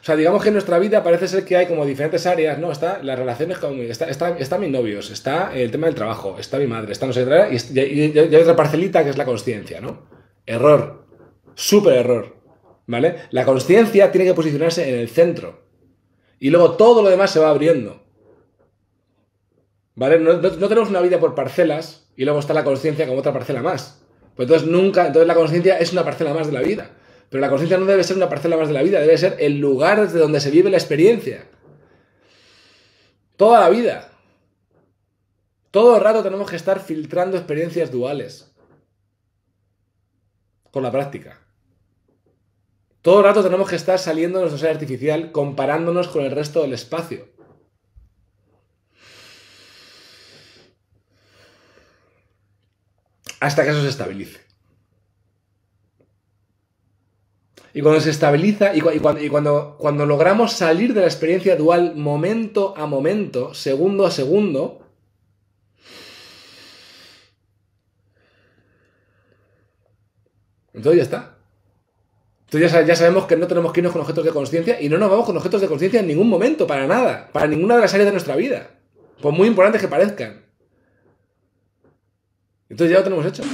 O sea, digamos que en nuestra vida parece ser que hay como diferentes áreas, ¿no? Está las relaciones con mi, está, mis novios, está el tema del trabajo, está mi madre, está no sé qué, y, y, hay otra parcelita que es la conciencia, ¿no? Error, súper error, ¿vale? La conciencia tiene que posicionarse en el centro y luego todo lo demás se va abriendo, ¿vale? No, tenemos una vida por parcelas y luego está la conciencia como otra parcela más. Pues entonces nunca, entonces la conciencia es una parcela más de la vida. Pero la conciencia no debe ser una parcela más de la vida, debe ser el lugar desde donde se vive la experiencia. Toda la vida. Todo el rato tenemos que estar filtrando experiencias duales. Con la práctica. Todo el rato tenemos que estar saliendo de nuestro ser artificial, comparándonos con el resto del espacio. Hasta que eso se estabilice. Y cuando se estabiliza y, cuando, cuando, logramos salir de la experiencia dual momento a momento, segundo a segundo, entonces ya está. Entonces ya, ya sabemos que no tenemos que irnos con objetos de conciencia y no nos vamos con objetos de conciencia en ningún momento, para nada, para ninguna de las áreas de nuestra vida, por muy importantes que parezcan. Entonces ya lo tenemos hecho.